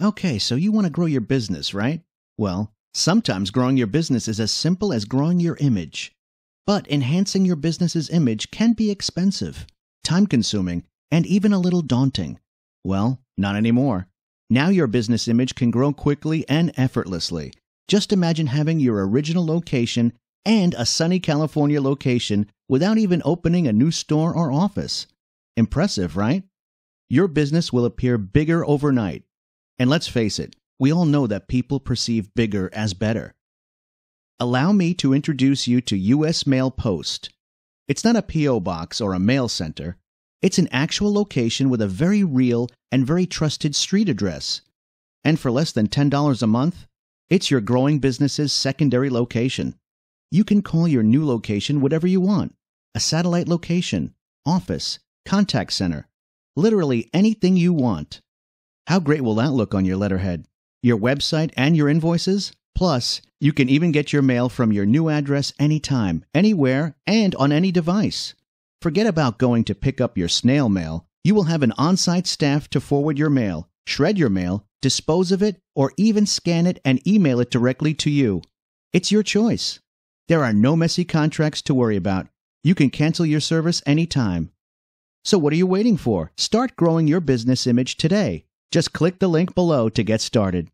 Okay, so you want to grow your business, right? Well, sometimes growing your business is as simple as growing your image. But enhancing your business's image can be expensive, time consuming, and even a little daunting. Well, not anymore. Now your business image can grow quickly and effortlessly. Just imagine having your original location and a sunny California location without even opening a new store or office. Impressive, right? Your business will appear bigger overnight and let's face it, we all know that people perceive bigger as better. Allow me to introduce you to U.S. Mail Post. It's not a P.O. box or a mail center, it's an actual location with a very real and very trusted street address. And for less than $10 a month, it's your growing business's secondary location. You can call your new location whatever you want a satellite location, office, contact center, literally anything you want. How great will that look on your letterhead? Your website and your invoices? Plus, you can even get your mail from your new address anytime, anywhere, and on any device. Forget about going to pick up your snail mail. You will have an on site staff to forward your mail, shred your mail, dispose of it, or even scan it and email it directly to you. It's your choice. There are no messy contracts to worry about. You can cancel your service anytime. So, what are you waiting for? Start growing your business image today. Just click the link below to get started.